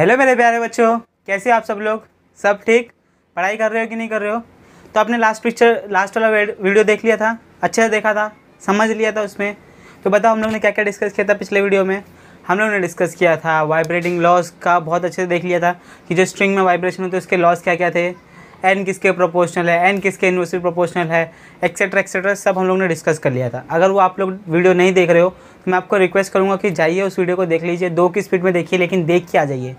Hello मेरे प्यारे बच्चों कैसे आप सब लोग सब ठीक पढ़ाई कर रहे हो कि नहीं कर रहे हो तो आपने लास्ट पिक्चर लास्ट वाला वीडियो देख लिया था अच्छे से देखा था समझ लिया था उसमें तो बताओ हम लोग ने क्या क्या डिस्कस किया था पिछले वीडियो में हम लोग ने डिस्कस किया था वाइब्रेटिंग लॉस का बहुत अच्छे से देख लिया था कि जो स्ट्रिंग में वाइब्रेशन होते तो उसके लॉस क्या क्या थे एन किसके प्रोपोर्शनल है एन किसके यूनिवर्सिटी प्रोपोर्शनल है एक्सेट्रा एक्सेट्रा सब हम लोग ने डिस्कस कर लिया था अगर वो आप लोग वीडियो नहीं देख रहे हो तो मैं आपको रिक्वेस्ट करूँगा कि जाइए उस वीडियो को देख लीजिए दो की स्पीड में देखिए लेकिन देख के आ जाइए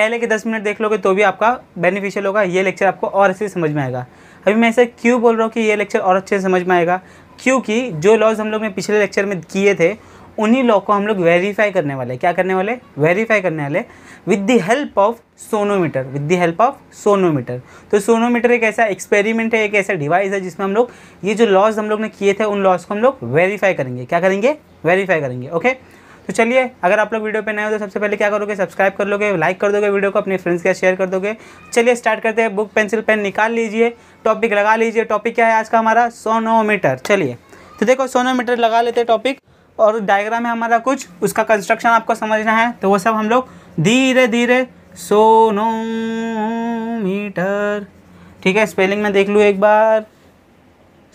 पहले के दस मिनट देख लोगे तो भी आपका बेनिफिशियल होगा ये लेक्चर आपको और अच्छे से समझ में आएगा अभी मैं ऐसे क्यों बोल रहा हूँ कि ये लेक्चर और अच्छे से समझ में आएगा क्योंकि जो लॉज हम लोग ने पिछले लेक्चर में किए थे उन्हीं लॉ को हम लोग वेरीफाई करने वाले क्या करने वाले वेरीफाई करने वाले with the help of sonometer with the help of sonometer तो सोनोमीटर एक ऐसा एक्सपेरिमेंट है एक ऐसा डिवाइस है जिसमें हम लोग ये जो लॉस हम लोग ने किए थे उन लॉस को हम लोग वेरीफाई करेंगे क्या करेंगे वेरीफाई करेंगे ओके okay? तो चलिए अगर आप लोग वीडियो पे नए हो तो सबसे पहले क्या करोगे सब्सक्राइब कर लोगे लाइक कर दोगे वीडियो को अपने फ्रेंड्स के शेयर कर दोगे चलिए स्टार्ट करते हैं बुक पेंसिल पेन निकाल लीजिए टॉपिक लगा लीजिए टॉपिक क्या है आज का हमारा सोनोमीटर चलिए तो देखो सोनोमीटर लगा लेते हैं टॉपिक और डायग्राम है हमारा कुछ उसका कंस्ट्रक्शन आपको समझना है तो वो सब हम लोग धीरे धीरे सोनोमीटर ठीक है स्पेलिंग में देख लूँ एक बार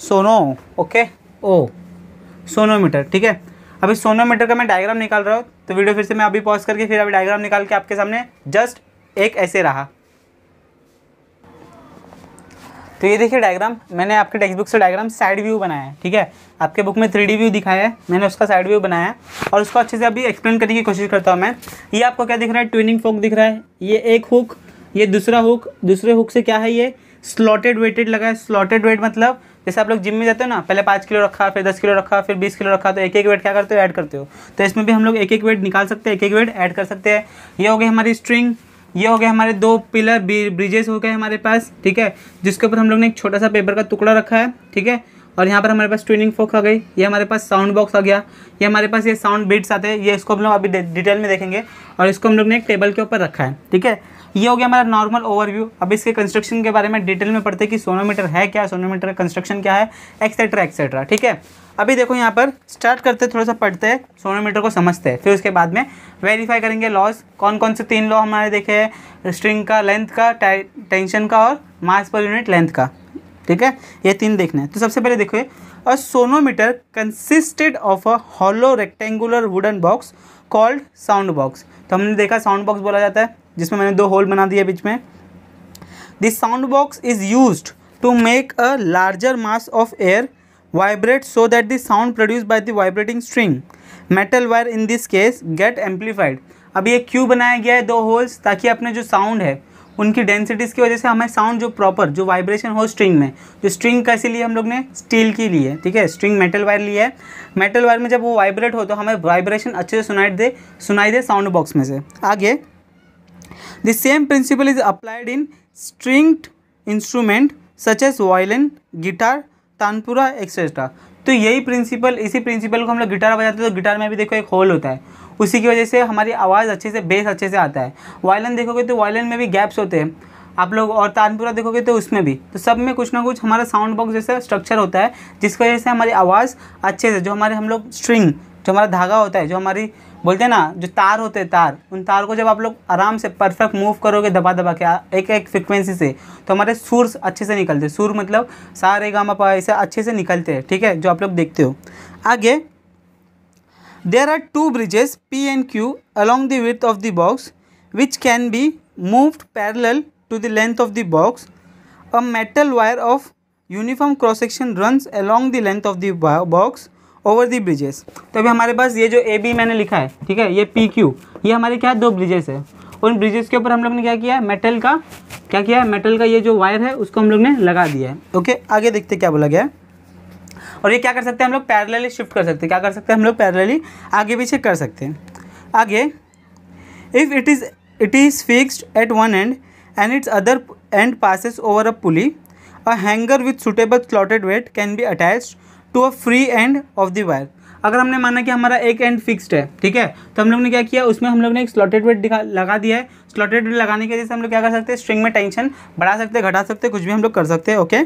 सोनो ओके ओ सोनोमीटर ठीक है अभी सोनोमीटर का मैं डायग्राम निकाल रहा हूँ तो वीडियो फिर से मैं अभी पॉज करके फिर अभी डायग्राम निकाल के आपके सामने जस्ट एक ऐसे रहा तो ये देखिए डायग्राम मैंने आपके टेक्स्ट बुक से डायग्राम साइड व्यू बनाया है ठीक है आपके बुक में थ्री व्यू दिखाया है मैंने उसका साइड व्यू बनाया और उसको अच्छे से अभी एक्सप्लेन करने की कोशिश करता हूँ मैं ये आपको क्या दिख रहा है ट्विनिंग फोक दिख रहा है ये एक हुक ये दूसरा हुक दूसरे हुक से क्या है ये स्लॉटेड वेटेड लगा है स्लॉटेड वेट मतलब जैसे आप लोग जिम में जाते हो ना पहले पाँच किलो रखा फिर दस किलो रखा फिर बीस किलो रखा तो एक एक वेट क्या करते हो ऐड करते हो तो इसमें भी हम लोग एक एक वेट निकाल सकते हैं एक एक वेट ऐड कर सकते हैं ये हो गए हमारी स्ट्रिंग ये हो गए हमारे दो पिलर ब्रिजेस हो गए हमारे पास ठीक है जिसके ऊपर हम लोग ने एक छोटा सा पेपर का टुकड़ा रखा है ठीक है और यहाँ पर हमारे पास ट्यूनिंग फोक आ गई ये हमारे पास साउंड बॉक्स आ गया ये हमारे पास ये साउंड बीट्स आते हैं ये इसको हम लोग अभी डिटेल में देखेंगे और इसको हम लोग ने एक टेबल के ऊपर रखा है ठीक है ये हो गया हमारा नॉर्मल ओवरव्यू अब इसके कंस्ट्रक्शन के बारे में डिटेल में पढ़ते हैं कि सोनोमीटर है क्या सोनोमीटर का कंस्ट्रक्शन क्या है एक्सेट्रा एक्सेट्रा ठीक है अभी देखो यहाँ पर स्टार्ट करते थोड़ा सा पढ़ते हैं सोनोमीटर को समझते हैं फिर उसके बाद में वेरीफाई करेंगे लॉस कौन कौन से तीन लॉ हमारे देखे हैं स्ट्रिंग का लेंथ का टेंशन का और मास पर यूनिट लेंथ का ठीक है ये तीन देखना है तो सबसे पहले देखो a sonometer consisted of a hollow rectangular wooden box called sound box तो हमने देखा साउंड बॉक्स बोला जाता है जिसमें मैंने दो होल बना दिया बीच में this sound box is used to make a larger mass of air vibrate so that the sound produced by the vibrating string metal wire in this case get amplified अभी एक क्यू बनाया गया है दो होल्स ताकि अपने जो sound है उनकी डेंसिटीज़ की वजह से हमें साउंड जो प्रॉपर जो वाइब्रेशन हो स्ट्रिंग में जो स्ट्रिंग कैसे लिए हम लोग ने स्टील की ली है ठीक है स्ट्रिंग मेटल वायर लिया है मेटल वायर में जब वो वाइब्रेट हो तो हमें वाइब्रेशन अच्छे से सुनाई दे सुनाई दे साउंड बॉक्स में से आगे the same principle is applied in stringed instrument such as violin guitar tanpura etcetera तो यही प्रिंसिपल इसी प्रिंसिपल को हम लोग गिटार बजाते हैं तो गिटार में भी देखो एक होल होता है उसी की वजह से हमारी आवाज़ अच्छे से बेस अच्छे से आता है वायलिन देखोगे तो वायलिन में भी गैप्स होते हैं आप लोग और तानपुरा देखोगे तो उसमें भी तो सब में कुछ ना कुछ हमारा साउंड बॉक्स जैसा स्ट्रक्चर होता है जिसकी वजह से हमारी आवाज़ अच्छे से जो हमारे हम लोग स्ट्रिंग जो हमारा धागा होता है जो हमारी बोलते हैं ना जो तार होते हैं तार उन तार को जब आप लोग आराम से परफेक्ट मूव करोगे दबा दबा के एक एक फ्रिक्वेंसी से तो हमारे सुर अच्छे से निकलते सुर मतलब सारे गामा ऐसे अच्छे से निकलते हैं ठीक है जो आप लोग देखते हो आगे there are two bridges P and Q along the width of the box which can be moved parallel to the length of the box a metal wire of uniform cross run along length of the box over the bridges तो अभी हमारे पास ये जो A B मैंने लिखा है ठीक है ये पी क्यू ये हमारे क्या दो ब्रिजेस है उन ब्रिजेस के ऊपर हम लोग ने क्या किया है मेटल का क्या किया है मेटल का ये जो वायर है उसको हम लोग ने लगा दिया है ओके आगे देखते क्या बोला गया है और ये क्या कर सकते हैं हम लोग पैरेलली शिफ्ट कर सकते हैं क्या कर सकते हैं हम लोग पैरेलली आगे पीछे कर सकते हैं आगे if it is it is fixed at one end and its other end passes over a pulley a hanger with suitable slotted weight can be attached to a free end of the wire अगर हमने माना कि हमारा एक and fixed है ठीक है तो हम लोग ने क्या किया उसमें हम लोग ने एक स्लॉटेड वेट लगा दिया है स्लॉटेड वेट लगाने की वजह से हम लोग क्या कर सकते हैं स्ट्रिंग में टेंशन बढ़ा सकते हैं घटा सकते हैं कुछ भी हम लोग कर सकते हैं ओके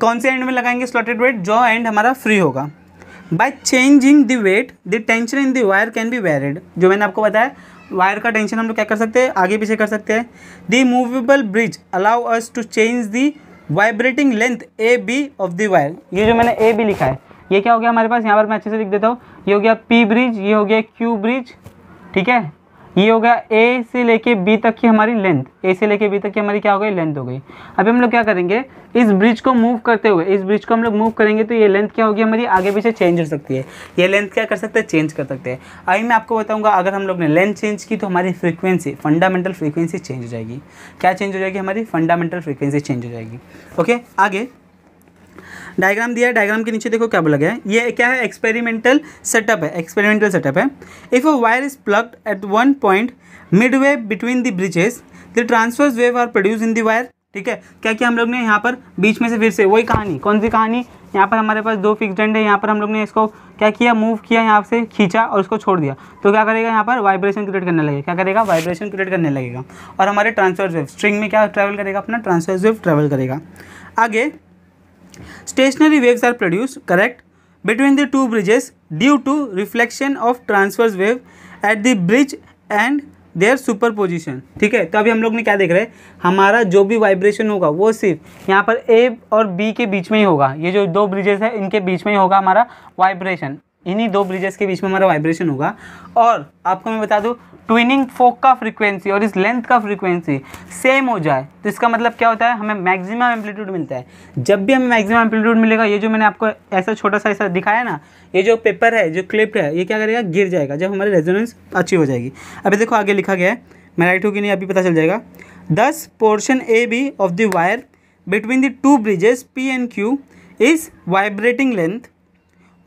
कौन से एंड में लगाएंगे स्लॉटेड वेट जो एंड हमारा फ्री होगा by changing the weight the tension in the wire can be varied जो मैंने आपको बताया वायर का टेंशन हम लोग क्या कर सकते हैं आगे पीछे कर सकते हैं the movable bridge allow us to change the vibrating length A B of the wire ये जो मैंने ए बी लिखा है ये क्या हो गया हमारे पास यहाँ पर मैं अच्छे से लिख देता हूँ ये हो गया पी ब्रिज ये हो गया क्यू ब्रिज ठीक है ये हो गया ए से लेके बी तक की हमारी लेंथ ए से लेके बी तक की हमारी क्या हो गई लेंथ हो गई अभी हम लोग क्या करेंगे इस ब्रिज को मूव करते हुए इस ब्रिज को हम लोग मूव करेंगे तो ये लेंथ क्या होगी हमारी आगे पीछे चेंज हो सकती है ये लेंथ क्या कर सकते हैं चेंज कर सकते हैं अभी मैं आपको बताऊंगा अगर हम लोग ने लेंथ चेंज की तो हमारी फ्रीक्वेंसी फंडामेंटल फ्रीक्वेंसी चेंज हो जाएगी क्या चेंज हो जाएगी हमारी फंडामेंटल फ्रीक्वेंसी चेंज हो जाएगी ओके आगे डायग्राम दिया है डायग्राम के नीचे देखो क्या बोला गया है ये क्या है एक्सपेरिमेंटल सेटअप है एक्सपेरिमेंटल सेटअप है if a wire is plucked at one point midway between the bridges the transverse wave are produce in the wire ठीक है क्या क्या हम लोग ने यहाँ पर बीच में से फिर से वही कहानी कौन सी कहानी यहाँ पर हमारे पास दो फिक्स एंड है यहाँ पर हम लोग ने इसको क्या किया मूव किया यहाँ से खींचा और उसको छोड़ दिया तो क्या करेगा यहाँ पर वाइब्रेशन क्रिएट करने लगेगा क्या करेगा वाइब्रेशन क्रिएट करने लगेगा और हमारे ट्रांसफर वेव स्ट्रिंग में क्या ट्रैवल करेगा अपना ट्रांसफर वेव ट्रैवल करेगा आगे Stationary waves are produced, correct, between the two bridges due to reflection of transverse wave at the bridge and their superposition ठीक है तो अभी हम लोग ने क्या देख रहे हैं हमारा जो भी वाइब्रेशन होगा वो सिर्फ यहाँ पर ए और बी के बीच में ही होगा ये जो दो ब्रिजेस है इनके बीच में ही होगा हमारा वाइब्रेशन इन्हीं दो ब्रिजेस के बीच में हमारा वाइब्रेशन होगा और आपको मैं बता दूँ ट्विनिंग फोक का फ्रीक्वेंसी और इस लेंथ का फ्रीक्वेंसी सेम हो जाए तो इसका मतलब क्या होता है हमें मैक्सिमम एम्पलीट्यूड मिलता है जब भी हमें मैक्सिमम एम्पलीट्यूड मिलेगा ये जो मैंने आपको ऐसा छोटा सा ऐसा दिखाया ना ये जो पेपर है जो क्लिप है ये क्या करेगा गिर जाएगा जब हमारी रेजोनेंस अच्छी हो जाएगी अभी देखो आगे लिखा गया है मैं राइट हूँ कि नहीं अभी पता चल जाएगा this portion A B of the wire between the two bridges P and Q is vibrating length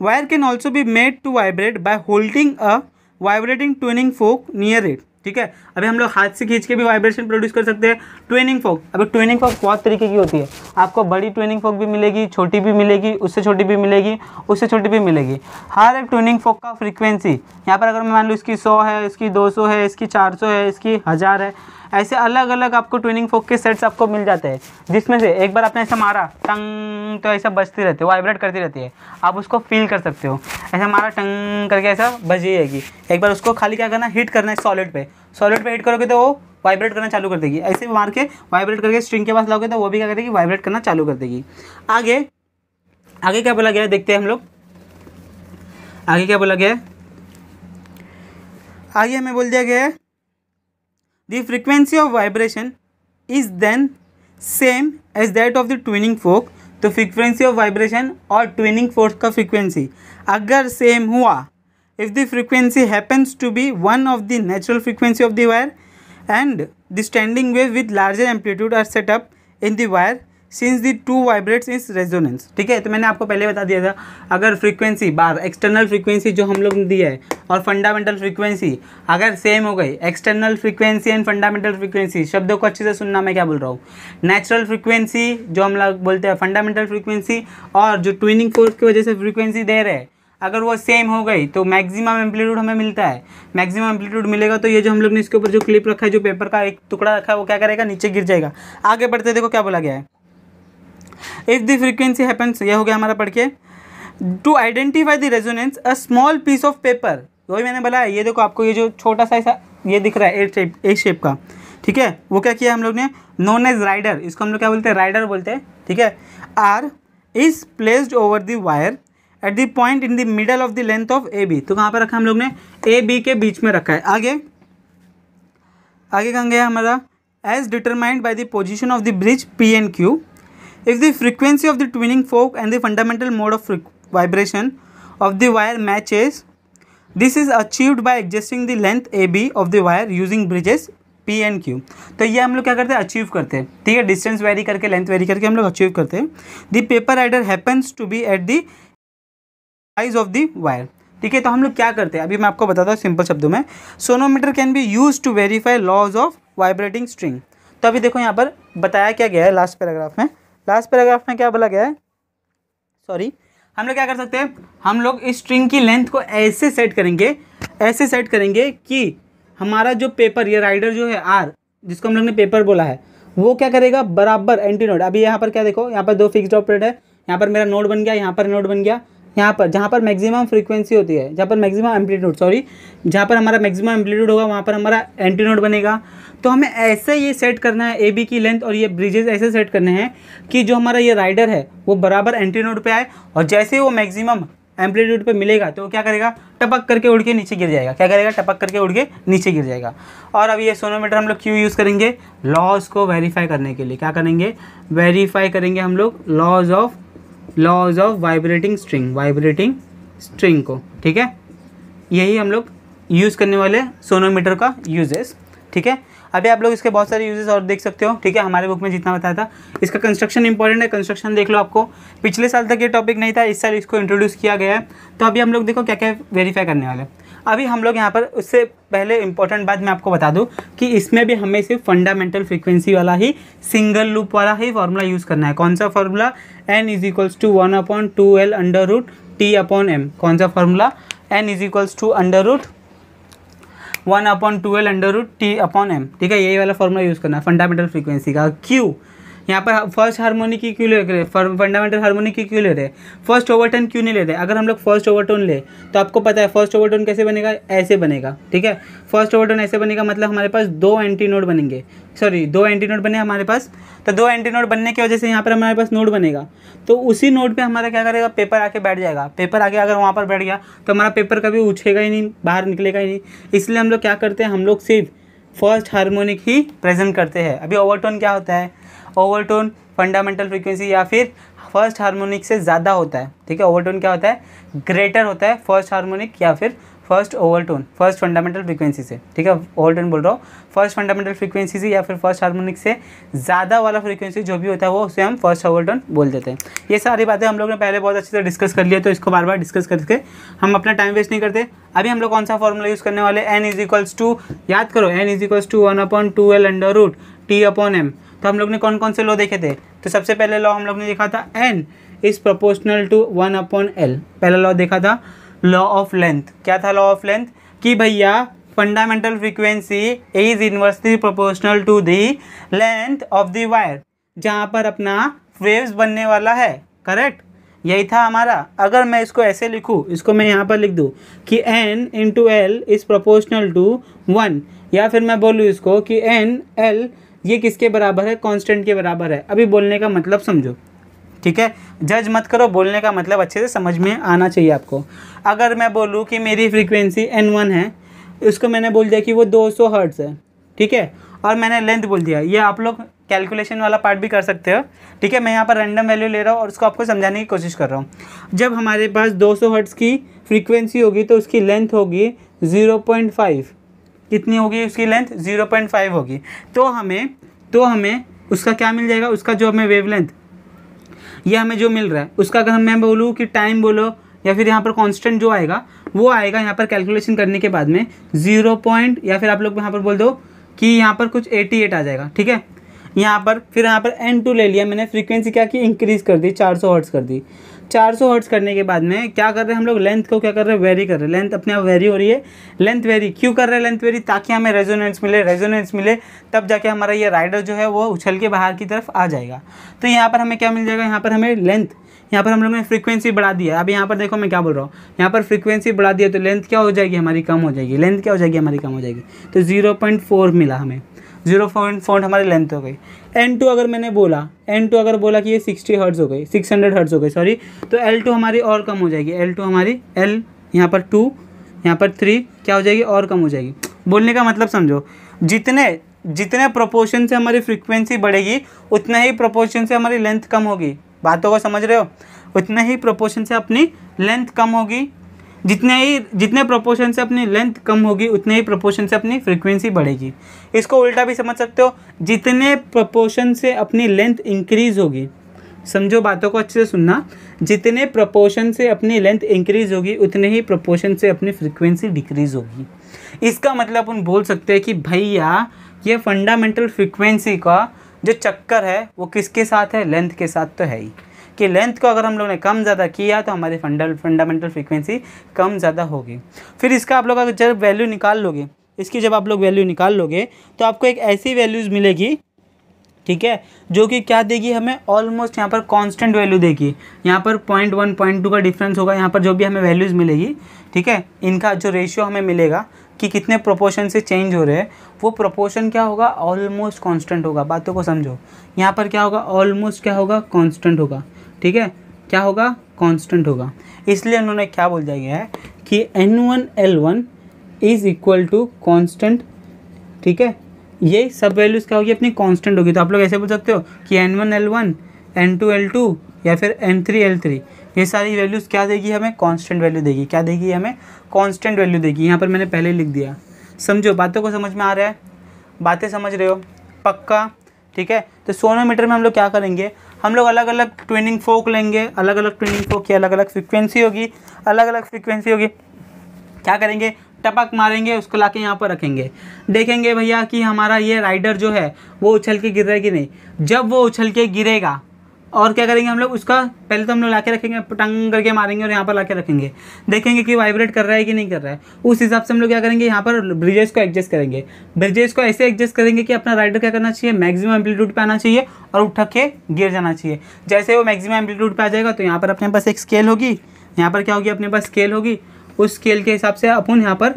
wire can also be made to vibrate by holding a vibrating tuning fork near it ठीक है अभी हम लोग हाथ से खींच के भी वाइब्रेशन प्रोड्यूस कर सकते हैं ट्विनिंग फोक अभी ट्विनिंग फोक बहुत तरीके की होती है आपको बड़ी ट्वेनिंग फोक भी मिलेगी छोटी भी मिलेगी उससे छोटी भी मिलेगी उससे छोटी भी मिलेगी हर एक ट्विनिंग फोक का फ्रीक्वेंसी यहाँ पर अगर मैं मान लूँ इसकी सौ है इसकी दो है इसकी चार है इसकी हज़ार है ऐसे अलग अलग आपको ट्विनिंग फोक के सेट्स आपको मिल जाते हैं जिसमें से एक बार आपने ऐसा मारा टंग तो ऐसा बजती रहती है वाइब्रेट करती रहती है आप उसको फील कर सकते हो ऐसा मारा टंग करके ऐसा बजी जाएगी एक बार उसको खाली क्या करना हीट करना है सॉलिड पे सॉलिड पे हीट करोगे तो वो वाइब्रेट करना चालू कर देगी ऐसे मार के वाइब्रेट करके स्ट्रिंग के पास लाओगे तो वो भी क्या करेगी वाइब्रेट करना चालू कर देगी आगे आगे क्या बोला गया है देखते हैं हम लोग आगे क्या बोला गया है आगे हमें बोल दिया गया है The frequency of vibration is then same as that of the twinning fork तो फ्रीक्वेंसी ऑफ वाइब्रेशन और ट्विनिंग फोर्स का फ्रीक्वेंसी अगर सेम हुआ if the frequency happens to be one of the natural frequency of the wire and the standing wave with larger amplitude are setup in the wire since the two vibrates is resonance ठीक है तो मैंने आपको पहले बता दिया था अगर फ्रीक्वेंसी बार एक्सटर्नल फ्रीक्वेंसी जो हम लोग ने दिया है और फंडामेंटल फ्रीक्वेंसी अगर सेम हो गई external frequency and fundamental frequency शब्दों को अच्छे से सुनना मैं क्या बोल रहा हूँ नेचुरल फ्रीक्वेंसी जो हम लोग बोलते हैं फंडामेंटल फ्रीक्वेंसी और जो ट्विनिंग फोर्स की वजह से फ्रीक्वेंसी दे रहे अगर वो सेम हो गई तो मैक्सिमम एम्पलीट्यूड हमें मिलता है मैक्सिमम एम्पलीट्यूड मिलेगा तो ये जो हम लोग ने इसके ऊपर जो क्लिप रखा है जो पेपर का एक टुकड़ा रखा है वो क्या करेगा नीचे गिर जाएगा आगे बढ़ते देखो क्या बोला गया है इफ़ द फ्रीक्वेंसी हैपन्स यह हो गया हमारा पढ़ के to identify the resonance a small piece of paper वही मैंने बोला ये देखो आपको ये जो छोटा सा ऐसा ये दिख रहा है एट शेप ए शेप का ठीक है वो क्या किया हम लोग ने नॉन एज राइडर इसको हम लोग क्या बोलते हैं राइडर बोलते हैं ठीक है R is placed over the wire at the point in the middle of the length of A B तो कहाँ पर रखा हम लोग ने ए बी के बीच में रखा है आगे आगे कहाँ गया हमारा as determined by the position of the bridge P and Q If the frequency of the twinning fork and the fundamental mode of vibration of the wire matches, this is achieved by adjusting the length AB of the wire using bridges P and Q तो ये हम लोग क्या करते हैं achieve करते हैं ठीक है डिस्टेंस वेरी करके लेंथ वेरी करके हम लोग अचीव करते हैं the paper rider happens to be at the size of the wire ठीक है तो हम लोग क्या करते हैं अभी मैं आपको बताता हूँ सिंपल शब्दों में sonometer can be use to verify laws of vibrating string तो अभी देखो यहाँ पर बताया क्या गया है लास्ट पैराग्राफ में लास्ट पैराग्राफ में क्या बोला गया है सॉरी हम लोग क्या कर सकते हैं हम लोग इस स्ट्रिंग की लेंथ को ऐसे सेट करेंगे ऐसे सेट करेंगे कि हमारा जो पेपर या राइडर जो है आर जिसको हम लोग ने पेपर बोला है वो क्या करेगा बराबर एंटी नोड अभी यहाँ पर क्या देखो यहाँ पर दो फिक्स ऑपरेट है यहाँ पर मेरा नोड बन गया यहाँ पर नोड बन गया यहाँ पर जहाँ पर मैक्सिमम फ्रीक्वेंसी होती है जहाँ पर मैक्सिमम एम्पलीट्यूड सॉरी जहाँ पर हमारा मैक्सिमम एम्पलीट्यूड होगा वहाँ पर हमारा नोड बनेगा तो हमें ऐसे ये सेट करना है ए बी की लेंथ और ये ब्रिजेस ऐसे सेट करने हैं कि जो हमारा ये राइडर है वो बराबर नोड पर आए और जैसे ही वो मैक्सिमम एम्पलीट्यूड पर मिलेगा तो क्या करेगा टपक करके उड़ के नीचे गिर जाएगा क्या करेगा टपक करके उड़ के नीचे गिर जाएगा और अब ये सोनोमीटर हम लोग क्यों यूज़ करेंगे लॉज को वेरीफाई करने के लिए क्या करेंगे वेरीफाई करेंगे हम लोग laws of laws of vibrating string vibrating string को ठीक है यही हम लोग यूज़ करने वाले सोनोमीटर का यूजेस ठीक है अभी आप लोग इसके बहुत सारे यूजेस और देख सकते हो ठीक है हमारे बुक में जितना बताया था इसका कंस्ट्रक्शन इंपॉर्टेंट है कंस्ट्रक्शन देख लो आपको पिछले साल तक ये टॉपिक नहीं था इस साल इसको इंट्रोड्यूस किया गया है तो अभी हम लोग देखो क्या क्या वेरीफाई करने वाले हैं अभी हम लोग यहाँ पर उससे पहले इंपॉर्टेंट बात मैं आपको बता दूँ कि इसमें भी हमें सिर्फ फंडामेंटल फ्रिक्वेंसी वाला ही सिंगल लूप वाला ही फार्मूला यूज़ करना है कौन सा formula n is equals to one upon two l under root T upon m कौन सा formula n is equals to under root one upon two l under root T upon m ठीक है यही वाला फार्मूला यूज़ करना है fundamental frequency का Q यहाँ पर फर्स्ट हार्मोनिक की क्यों ले रहे फंडामेंटल हार्मोनिक की क्यों ले रहे फर्स्ट ओवरटर्न क्यों नहीं ले रहे अगर हम लोग फर्स्ट ओवरटोन ले तो आपको पता है फर्स्ट ओवरटोन कैसे बनेगा ऐसे बनेगा ठीक है फर्स्ट ओवरटोन ऐसे बनेगा मतलब हमारे पास दो एंटी नोड बनेंगे सॉरी दो एंटी नोड बने हमारे पास तो दो एंटी नोड बनने की वजह से यहाँ पर हमारे पास नोड बनेगा तो उसी नोड पर हमारा क्या करेगा पेपर आके बैठ जाएगा पेपर आके अगर वहाँ पर बैठ गया तो हमारा पेपर कभी उछेगा ही नहीं बाहर निकलेगा ही नहीं इसलिए हम लोग क्या करते हैं हम लोग सिर्फ फर्स्ट हार्मोनिक ही प्रेजेंट करते हैं अभी ओवरटोन क्या होता है ओवरटोन फंडामेंटल फ्रीक्वेंसी या फिर फर्स्ट हार्मोनिक से ज़्यादा होता है ठीक है ओवरटोन क्या होता है ग्रेटर होता है फर्स्ट हार्मोनिक या फिर first overtone first fundamental frequency से ठीक है ओवरटोन बोल रहा हूँ फर्स्ट फंडामेंटल फ्रीक्वेंसी से या फिर फर्स्ट हार्मोनिक से ज़्यादा वाला फ्रीक्वेंसी जो भी होता है वो उसे हम फर्स्ट ओवरटोन बोल देते हैं ये सारी बातें हम लोग ने पहले बहुत अच्छे से डिस्कस कर लिया तो इसको बार बार डिस्कस करके हम अपना टाइम वेस्ट नहीं करते अभी हम लोग कौन सा फॉर्मूला यूज़ करने वाले एन इज इक्वल्स टू याद करो n is equals to one upon two l under root T upon m तो हम लोग ने कौन कौन से लॉ देखे थे तो सबसे पहले लॉ हम लोग ने देखा था n is proportional to one upon l पहला लॉ देखा था लॉ ऑफ लेंथ क्या था लॉ ऑफ लेंथ कि भैया fundamental frequency is inversely proportional to the length of the wire जहाँ पर अपना वेव्स बनने वाला है करेक्ट यही था हमारा अगर मैं इसको ऐसे लिखूँ इसको मैं यहाँ पर लिख दूँ कि n into l is proportional to one या फिर मैं बोलूँ इसको कि एन एल ये किसके बराबर है कांस्टेंट के बराबर है अभी बोलने का मतलब समझो ठीक है जज मत करो बोलने का मतलब अच्छे से समझ में आना चाहिए आपको अगर मैं बोलूँ कि मेरी फ्रिक्वेंसी एन वन है उसको मैंने बोल दिया कि वो दो सौ हर्ट्स है ठीक है और मैंने लेंथ बोल दिया ये आप लोग कैलकुलेशन वाला पार्ट भी कर सकते हो ठीक है मैं यहाँ पर रैंडम वैल्यू ले रहा हूँ और उसको आपको समझाने की कोशिश कर रहा हूँ जब हमारे पास 200 हर्ट्ज़ की फ्रीक्वेंसी होगी तो उसकी लेंथ होगी फाइव कितनी होगी उसकी लेंथ जीरो पॉइंट फाइव होगी तो हमें तो हमें उसका क्या मिल जाएगा उसका जो हमें वेवलेंथ ये हमें जो मिल रहा है उसका अगर हम मैं बोलूँ कि टाइम बोलो या फिर यहाँ पर कांस्टेंट जो आएगा वो आएगा यहाँ पर कैलकुलेशन करने के बाद में ज़ीरो पॉइंट या फिर आप लोग यहाँ पर बोल दो कि यहाँ पर कुछ एटी एट आ जाएगा ठीक है यहाँ पर फिर यहाँ पर एन टू ले लिया मैंने फ्रीक्वेंसी क्या की इंक्रीज़ कर दी चार सौ कर दी चार सौ करने के बाद में क्या कर रहे हैं हम लोग लेंथ को क्या कर रहे हैं वेरी कर रहे हैं लेंथ अपने आप वेरी हो रही है लेंथ वेरी क्यों कर रहे हैं लेंथ वेरी ताकि हमें रेजोनेंस मिले रेजोनेंस मिले तब जाके हमारा ये राइडर जो है वो उछल के बाहर की तरफ आ जाएगा तो यहाँ पर हमें क्या मिल जाएगा यहाँ पर हमें लेंथ यहाँ पर हम लोग ने फ्रीक्वेंसी बढ़ा दिया अब यहाँ पर देखो मैं क्या बोल रहा हूँ यहाँ पर फ्रीक्वेंसी बढ़ा दिया तो लेंथ क्या हो जाएगी हमारी कम हो जाएगी लेंथ क्या हो जाएगी हमारी कम हो जाएगी तो ज़ीरो पॉइंट फोर मिला हमें जीरो पॉइंट फोन हमारी लेंथ हो गई एन टू अगर मैंने बोला एन टू अगर बोला कि ये सिक्सटी हर्ट्स हो गई सिक्स हंड्रेड हर्ट्स हो गई सॉरी तो एल टू हमारी और कम हो जाएगी एल टू हमारी एल यहाँ पर टू यहाँ पर थ्री क्या हो जाएगी और कम हो जाएगी बोलने का मतलब समझो जितने जितने प्रोपोर्शन से हमारी फ्रिक्वेंसी बढ़ेगी उतना ही प्रोपोर्शन से हमारी लेंथ कम होगी बातों को समझ रहे हो उतना ही प्रोपोर्शन से अपनी लेंथ कम होगी जितने ही जितने प्रोपोर्शन से अपनी लेंथ कम होगी उतने ही प्रोपोर्शन से अपनी फ्रीक्वेंसी बढ़ेगी इसको उल्टा भी समझ सकते हो जितने प्रोपोर्शन से अपनी लेंथ इंक्रीज होगी समझो बातों को अच्छे से सुनना जितने प्रोपोर्शन से अपनी लेंथ इंक्रीज होगी उतने ही प्रोपोर्शन से अपनी फ्रिक्वेंसी डिक्रीज होगी इसका मतलब हम बोल सकते हैं कि भैया ये फंडामेंटल फ्रिक्वेंसी का जो चक्कर है वो किसके साथ है लेंथ के साथ तो है ही उसकी लेंथ को अगर हम लोगों ने कम ज़्यादा किया तो हमारी फंडामेंटल फ्रिक्वेंसी कम ज़्यादा होगी फिर इसका आप लोग अगर जब वैल्यू निकाल लोगे इसकी जब आप लोग वैल्यू निकाल लोगे तो आपको एक ऐसी वैल्यूज़ मिलेगी ठीक है जो कि क्या देगी हमें ऑलमोस्ट यहाँ पर कांस्टेंट वैल्यू देगी यहाँ पर पॉइंट वन पॉइंट टू का डिफरेंस होगा यहाँ पर जो भी हमें वैल्यूज़ मिलेगी ठीक है इनका जो रेशियो हमें मिलेगा कि कितने प्रोपोर्शन से चेंज हो रहे हैं वो प्रोपोर्शन क्या होगा ऑलमोस्ट कांस्टेंट होगा बातों को समझो यहाँ पर क्या होगा ऑलमोस्ट क्या होगा कॉन्स्टेंट होगा ठीक है क्या होगा कांस्टेंट होगा इसलिए उन्होंने क्या बोल दिया गया है कि n one l one is equal to constant ठीक है ये सब वैल्यूज़ क्या होगी अपनी कांस्टेंट होगी तो आप लोग ऐसे बोल सकते हो कि n one l one n two l two या फिर एन थ्री एल थ्री ये सारी वैल्यूज़ क्या देगी हमें कांस्टेंट वैल्यू देगी क्या देगी हमें कांस्टेंट वैल्यू देगी यहाँ पर मैंने पहले लिख दिया समझो बातों को समझ में आ रहा है बातें समझ रहे हो पक्का ठीक है तो सोनोमीटर में हम लोग क्या करेंगे हम लोग अलग अलग ट्विनिंग फोक लेंगे अलग अलग ट्विनिंग फोक की अलग अलग फ्रिक्वेंसी होगी अलग अलग फ्रिक्वेंसी होगी क्या करेंगे टपक मारेंगे उसको ला के यहाँ पर रखेंगे देखेंगे भैया कि हमारा ये राइडर जो है वो उछल के गिर रहा है कि नहीं जब वो उछल के गिरेगा और क्या करेंगे हम लोग उसका पहले तो हम लोग ला के रखेंगे टंग करके मारेंगे और यहाँ पर ला के रखेंगे देखेंगे कि वाइब्रेट कर रहा है कि नहीं कर रहा है उस हिसाब से हम लोग क्या करेंगे यहाँ पर ब्रिजेस को एडजस्ट करेंगे ब्रिजेस को ऐसे एडजस्ट करेंगे कि अपना राइडर क्या करना चाहिए मैक्सिमम एम्पलीट्यूड पर आना चाहिए और उठक के गिर जाना चाहिए जैसे वो मैक्सिमम एम्पलीट्यूड पर आ जाएगा तो यहाँ पर अपने पास एक स्केल होगी यहाँ पर क्या होगी अपने पास स्केल होगी उस स्केल के हिसाब से अपन यहाँ पर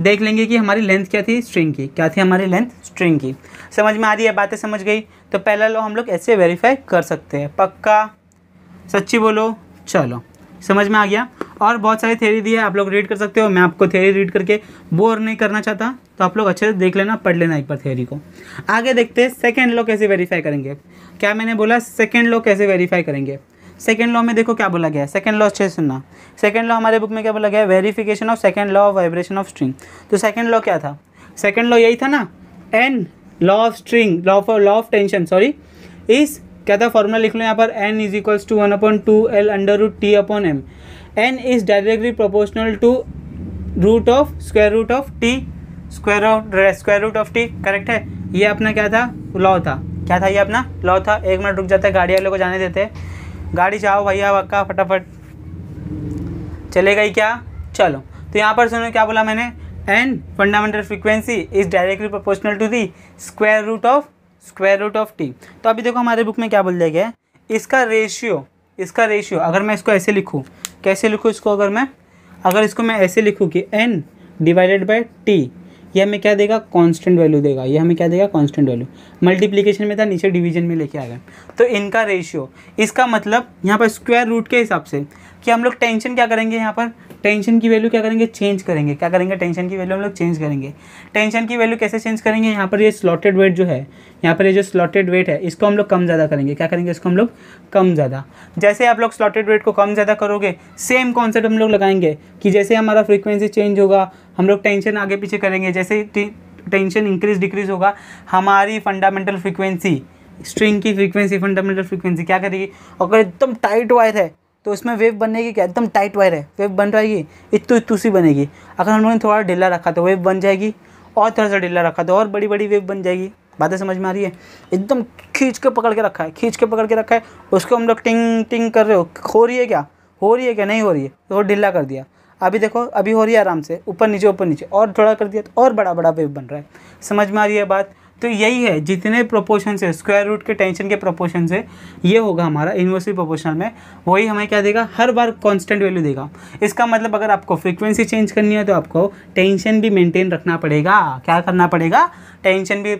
देख लेंगे कि हमारी लेंथ क्या थी स्ट्रिंग की क्या थी हमारी लेंथ स्ट्रिंग की समझ में आ रही है बातें समझ गई तो पहला लॉ हम लोग ऐसे वेरीफाई कर सकते हैं पक्का सच्ची बोलो चलो समझ में आ गया और बहुत सारी थेरी दी है आप लोग रीड कर सकते हो मैं आपको थेरी रीड करके बोर नहीं करना चाहता तो आप लोग अच्छे से देख लेना पढ़ लेना एक बार थेरी को आगे देखते हैं सेकेंड लॉ कैसे वेरीफाई करेंगे क्या मैंने बोला सेकेंड लॉ कैसे वेरीफाई करेंगे सेकेंड लॉ में देखो क्या बोला गया है सेकेंड लॉ अच्छे से सुनना सेकेंड लॉ हमारे बुक में क्या बोला गया है verification of second law of vibration of string तो सेकेंड लॉ क्या था सेकेंड लॉ यही था ना n law of string law of law of tension sorry इस क्या था फॉर्मूला लिख लो यहाँ पर n is equals to one upon two l under root T upon m n is directly proportional to root of square root of T square of square root of T correct है ये अपना क्या था law था क्या था ये अपना लॉ था एक मिनट रुक जाता है गाड़ी वाले को जाने देते हैं गाड़ी चाहो भैया पक्का फटाफट चले गई क्या चलो तो यहाँ पर सुनो क्या बोला मैंने and fundamental frequency is directly proportional to the square root of square root of T तो अभी देखो हमारे बुक में क्या बोल दिया गया है इसका रेशियो इसका रेशियो अगर मैं इसको ऐसे लिखूँ कैसे लिखूँ इसको अगर मैं अगर इसको मैं ऐसे लिखूँ कि एन डिवाइडेड बाई टी ये हमें क्या देगा कांस्टेंट वैल्यू देगा ये हमें क्या देगा कांस्टेंट वैल्यू मल्टीप्लिकेशन में था नीचे डिवीजन में लेके आ गए तो इनका रेशियो इसका मतलब यहाँ पर स्क्वायर रूट के हिसाब से कि हम लोग टेंशन क्या करेंगे यहाँ पर टेंशन की वैल्यू क्या करेंगे चेंज करेंगे क्या करेंगे टेंशन की वैल्यू हम लोग चेंज करेंगे टेंशन की वैल्यू कैसे चेंज करेंगे यहाँ पर ये स्लॉटेड वेट जो है यहाँ पर ये जो स्लॉटेड वेट है इसको हम लोग कम ज़्यादा करेंगे क्या करेंगे इसको हम लोग कम ज़्यादा जैसे आप लोग स्लॉटेड वेट को कम ज़्यादा करोगे सेम कॉन्सेप्ट हम लोग लगाएंगे कि जैसे हमारा फ्रीक्वेंसी चेंज होगा हम लोग टेंशन आगे पीछे करेंगे जैसे टेंशन इंक्रीज डिक्रीज होगा हमारी फंडामेंटल फ्रिक्वेंसी स्ट्रिंग की फ्रीक्वेंसी फंडामेंटल फ्रीक्वेंसी क्या करेगी अगर एकदम टाइट वायर है तो इसमें वेव बनने की एकदम टाइट वायर है वेव बन जाएगी इतू इतू सी बनेगी अगर हम लोगों ने थोड़ा ढीला रखा तो वेव बन जाएगी और थोड़ा सा ढीला रखा तो और बड़ी बड़ी वेव बन जाएगी बातें समझ में आ रही है एकदम खींच के पकड़ के रखा है खींच के पकड़ के रखा है उसको हम लोग टिंग टिंग कर रहे हो हो रही है क्या हो रही है क्या नहीं हो रही है तो ढीला कर दिया अभी देखो अभी हो रही है आराम से ऊपर नीचे ऊपर नीचे और थोड़ा कर दिया तो और बड़ा बड़ा वेव बन रहा है समझ में आ रही है बात तो यही है जितने प्रोपोर्शन से स्क्वायर रूट के टेंशन के प्रोपोर्शन से ये होगा हमारा इन्वर्सली प्रोपोर्शनल में वही हमें क्या देगा हर बार कांस्टेंट वैल्यू देगा इसका मतलब अगर आपको फ्रीक्वेंसी चेंज करनी है तो आपको टेंशन भी मेंटेन रखना पड़ेगा क्या करना पड़ेगा टेंशन भी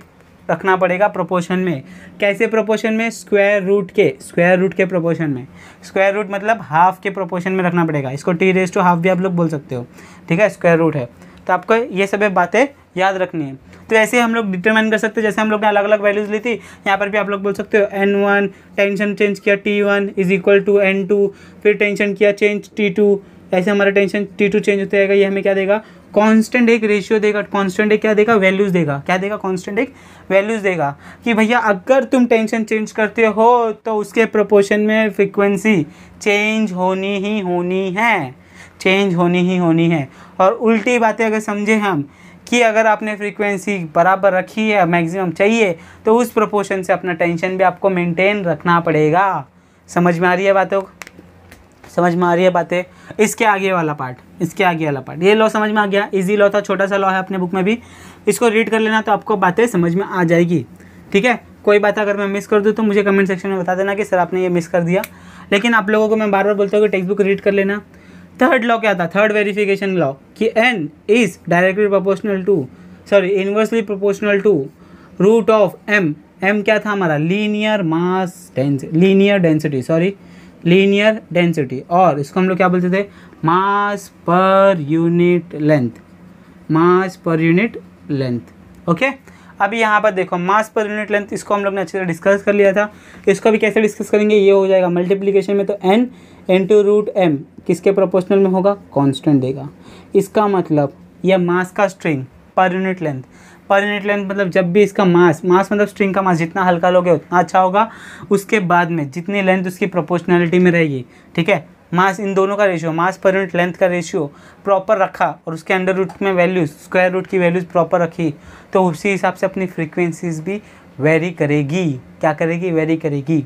रखना पड़ेगा प्रोपोर्शन में कैसे प्रोपोर्शन में स्क्वायर रूट के स्क्वायर रूट के प्रोपोर्शन में स्क्वायर रूट मतलब हाफ के प्रोपोर्शन में रखना पड़ेगा इसको टी रेस टू हाफ भी आप लोग बोल सकते हो ठीक है स्क्वायर रूट है तो आपको ये सभी बातें याद रखनी है तो ऐसे हम लोग डिटरमाइन कर सकते हैं जैसे हम लोग ने अलग अलग वैल्यूज़ ली थी यहाँ पर भी आप लोग बोल सकते हो एन वन टेंशन चेंज किया T one is equal to n two फिर टेंशन किया चेंज टी टू ऐसे हमारा टेंशन टी टू चेंज होता जाएगा ये हमें क्या देगा कांस्टेंट एक रेशियो देगा कांस्टेंट एक क्या देगा वैल्यूज़ देगा क्या देगा कांस्टेंट एक वैल्यूज़ देगा कि भैया अगर तुम टेंशन चेंज करते हो तो उसके प्रोपोर्शन में फ्रिक्वेंसी चेंज होनी ही होनी है चेंज होनी ही होनी है और उल्टी बातें अगर समझे हम कि अगर आपने फ्रीक्वेंसी बराबर रखी है मैक्सिमम चाहिए तो उस प्रोपोर्शन से अपना टेंशन भी आपको मेंटेन रखना पड़ेगा समझ में आ रही है बातों समझ में आ रही है बातें इसके आगे वाला पार्ट इसके आगे वाला पार्ट ये लॉ समझ में आ गया इजी लॉ था छोटा सा लॉ है अपने बुक में भी इसको रीड कर लेना तो आपको बातें समझ में आ जाएगी ठीक है कोई बात अगर मैं मिस कर दूँ तो मुझे कमेंट सेक्शन में बता देना कि सर आपने ये मिस कर दिया लेकिन आप लोगों को मैं बार बार बोलता हूँ कि टेक्स्ट बुक रीड कर लेना थर्ड लॉ क्या था थर्ड वेरिफिकेशन लॉ कि n is directly proportional to sorry inversely proportional to root of m m क्या था हमारा linear mass density linear density sorry linear density और इसको हम लोग क्या बोलते थे मास पर यूनिट लेंथ मास पर यूनिट लेंथ ओके okay? अभी यहाँ पर देखो मास पर यूनिट लेंथ इसको हम लोग ने अच्छे से डिस्कस कर लिया था इसको भी कैसे डिस्कस करेंगे ये हो जाएगा मल्टीप्लीकेशन में तो n n two root m किसके प्रोपोर्शनल में होगा कॉन्स्टेंट देगा इसका मतलब यह मास का स्ट्रिंग पर यूनिट लेंथ पर यूनिट लेंथ मतलब जब भी इसका मास मास मतलब स्ट्रिंग का मास जितना हल्का लोगे उतना अच्छा होगा उसके बाद में जितनी लेंथ उसकी प्रोपोर्शनैलिटी में रहेगी ठीक है मास इन दोनों का रेशियो मास पर यूनिट लेंथ का रेशियो प्रॉपर रखा और उसके अंडर रूट में वैल्यूज स्क्वायर रूट की वैल्यूज प्रॉपर रखी तो उसी हिसाब से अपनी फ्रीक्वेंसीज भी वेरी करेगी क्या करेगी वेरी करेगी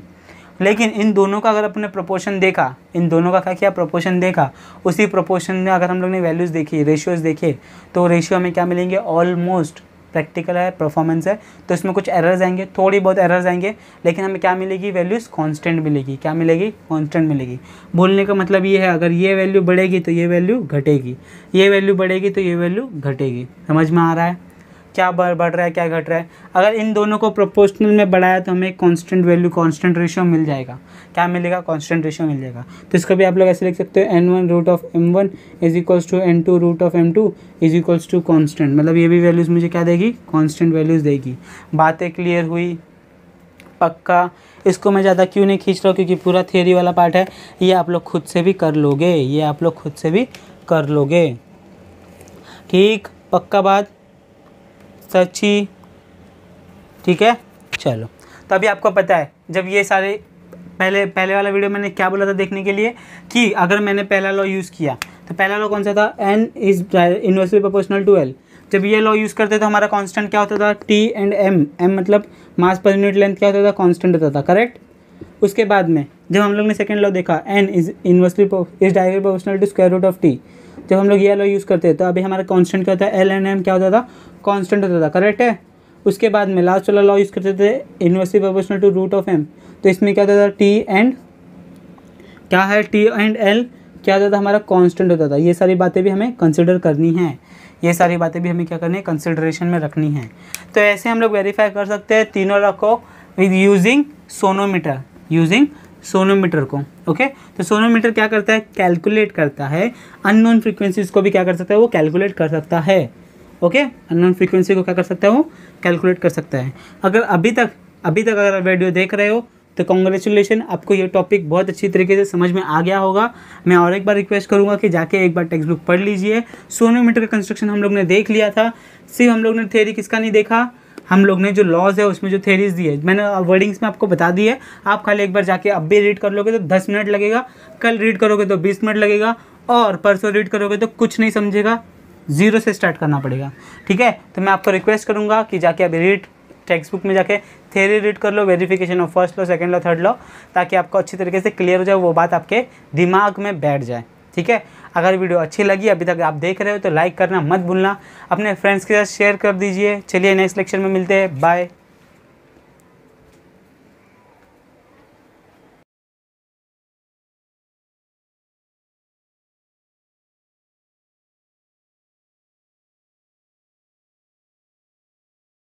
लेकिन इन दोनों का अगर अपने प्रोपोर्शन देखा इन दोनों का क्या किया प्रोपोर्शन देखा उसी प्रोपोर्शन में अगर हम लोग ने वैल्यूज़ देखी रेशियोज़ देखे तो रेशियो हमें क्या मिलेंगे ऑलमोस्ट प्रैक्टिकल है परफॉर्मेंस है तो इसमें कुछ एरर्स आएंगे थोड़ी बहुत एरर्स आएंगे लेकिन हमें क्या मिलेगी वैल्यूज़ कांस्टेंट मिलेगी क्या मिलेगी कांस्टेंट मिलेगी बोलने का मतलब ये है अगर ये वैल्यू बढ़ेगी तो ये वैल्यू घटेगी ये वैल्यू बढ़ेगी तो ये वैल्यू घटेगी समझ में आ रहा है क्या बढ़ रहा है क्या घट रहा है अगर इन दोनों को प्रोपोर्शनल में बढ़ाया तो हमें कांस्टेंट वैल्यू कांस्टेंट रेशियो मिल जाएगा क्या मिलेगा कांस्टेंट रेशियो मिल जाएगा तो इसको भी आप लोग ऐसे लिख सकते हो n one root of m one is equals to n two root of m two is equals to constant मतलब ये भी वैल्यूज़ मुझे क्या देगी कॉन्स्टेंट वैल्यूज़ देगी बातें क्लियर हुई पक्का इसको मैं ज़्यादा क्यों नहीं खींच रहा हूँ क्योंकि पूरा थियोरी वाला पार्ट है ये आप लोग खुद से भी कर लोगे ये आप लोग खुद से भी कर लोगे ठीक पक्का बात सची ठीक है चलो तो अभी आपको पता है जब ये सारे पहले पहले वाला वीडियो मैंने क्या बोला था देखने के लिए कि अगर मैंने पहला लॉ यूज़ किया तो पहला लॉ कौन सा था n is inversely proportional to l जब ये लॉ यूज़ करते तो हमारा कांस्टेंट क्या होता था टी एंड एम एम मतलब मास पर यूनिट लेंथ क्या होता था कांस्टेंट होता था करेक्ट उसके बाद में जब हम लोग ने सेकेंड लॉ देखा n is inversely is directly proportional to square root of T जब हम लोग ये लॉ यूज़ करते तो अभी हमारा कॉन्स्टेंट क्या होता है एल एंड एम क्या होता था कांस्टेंट होता था करेक्ट है उसके बाद में लास्ट वाला लॉ यूज़ करते थे inversely proportional to root of m तो इसमें क्या होता था टी एंड क्या है टी एंड एल क्या होता था हमारा कांस्टेंट होता था ये सारी बातें भी हमें कंसिडर करनी है ये सारी बातें भी हमें क्या करनी है कंसिडरेशन में रखनी है तो ऐसे हम लोग वेरीफाई कर सकते हैं तीनों को with using sonometer using sonometer को ओके तो सोनोमीटर क्या करता है कैलकुलेट करता है अननोन फ्रीक्वेंसीज को भी क्या कर सकता है वो कैलकुलेट कर सकता है ओके अननोन फ्रीक्वेंसी को क्या कर सकता है वो कैलकुलेट कर सकता है अगर अभी तक अभी तक अगर वीडियो देख रहे हो तो कॉन्ग्रेचुलेशन आपको ये टॉपिक बहुत अच्छी तरीके से समझ में आ गया होगा मैं और एक बार रिक्वेस्ट करूँगा कि जाके एक बार टेक्स्ट बुक पढ़ लीजिए सोनोमीटर का कंस्ट्रक्शन हम लोग ने देख लिया था सिर्फ हम लोग ने थेरी किसका नहीं देखा हम लोग ने जो लॉज है उसमें जो थेरीज दी है मैंने वर्डिंग्स में आपको बता दी है आप खाली एक बार जाके अब भी रीड कर लोगे तो दस मिनट लगेगा कल रीड करोगे तो बीस मिनट लगेगा और परसों रीड करोगे तो कुछ नहीं समझेगा ज़ीरो से स्टार्ट करना पड़ेगा ठीक है तो मैं आपको रिक्वेस्ट करूँगा कि जाके अभी रीड टेक्स्ट बुक में जाके थेरी रीड कर लो verification of first law second law third law ताकि आपको अच्छी तरीके से क्लियर हो जाए वो बात आपके दिमाग में बैठ जाए ठीक है अगर वीडियो अच्छी लगी अभी तक आप देख रहे हो तो लाइक करना मत भूलना अपने फ्रेंड्स के साथ शेयर कर दीजिए चलिए नेक्स्ट लेक्चर में मिलते हैं बाय